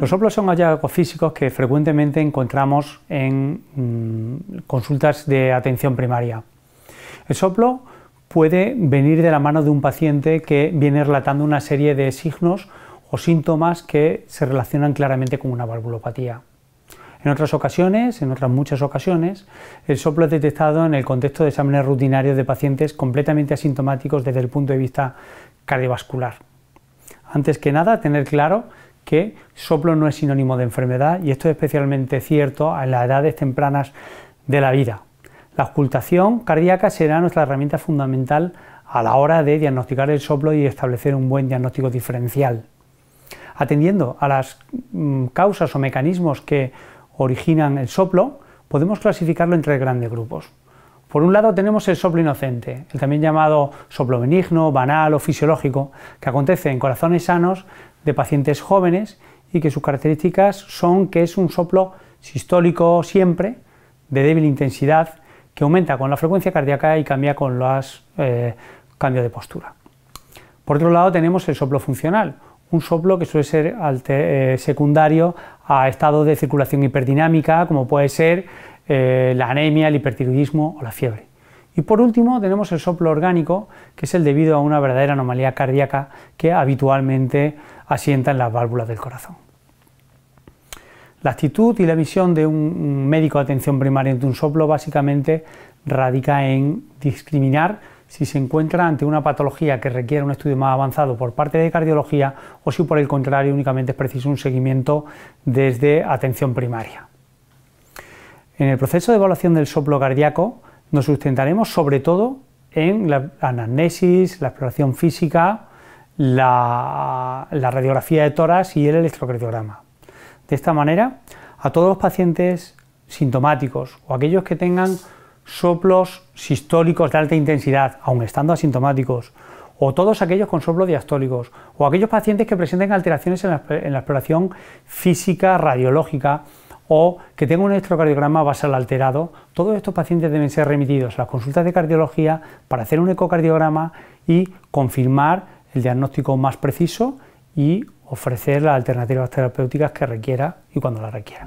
Los soplos son hallazgos físicos que frecuentemente encontramos en mm, consultas de atención primaria. El soplo puede venir de la mano de un paciente que viene relatando una serie de signos o síntomas que se relacionan claramente con una valvulopatía. En otras ocasiones, en otras muchas ocasiones, el soplo es detectado en el contexto de exámenes rutinarios de pacientes completamente asintomáticos desde el punto de vista cardiovascular. Antes que nada, tener claro que soplo no es sinónimo de enfermedad y esto es especialmente cierto en las edades tempranas de la vida. La ocultación cardíaca será nuestra herramienta fundamental a la hora de diagnosticar el soplo y establecer un buen diagnóstico diferencial. Atendiendo a las mm, causas o mecanismos que originan el soplo, podemos clasificarlo en tres grandes grupos. Por un lado tenemos el soplo inocente, el también llamado soplo benigno, banal o fisiológico, que acontece en corazones sanos de pacientes jóvenes y que sus características son que es un soplo sistólico siempre, de débil intensidad, que aumenta con la frecuencia cardíaca y cambia con los eh, cambios de postura. Por otro lado tenemos el soplo funcional, un soplo que suele ser eh, secundario a estado de circulación hiperdinámica, como puede ser eh, la anemia, el hipertiroidismo o la fiebre. Y por último tenemos el soplo orgánico, que es el debido a una verdadera anomalía cardíaca que habitualmente asienta en las válvulas del corazón. La actitud y la visión de un médico de atención primaria ante un soplo básicamente radica en discriminar si se encuentra ante una patología que requiere un estudio más avanzado por parte de cardiología o si por el contrario únicamente es preciso un seguimiento desde atención primaria. En el proceso de evaluación del soplo cardíaco nos sustentaremos sobre todo en la anamnesis, la exploración física, la, radiografía de toras y el electrocardiograma. De esta manera, a todos los pacientes sintomáticos o aquellos que tengan soplos sistólicos de alta intensidad, aun estando asintomáticos, o todos aquellos con soplos diastólicos, o aquellos pacientes que presenten alteraciones en la exploración física, radiológica, o que tenga un electrocardiograma basal alterado, todos estos pacientes deben ser remitidos a las consultas de cardiología para hacer un ecocardiograma y confirmar el diagnóstico más preciso y ofrecer las alternativas terapéuticas que requiera y cuando la requiera.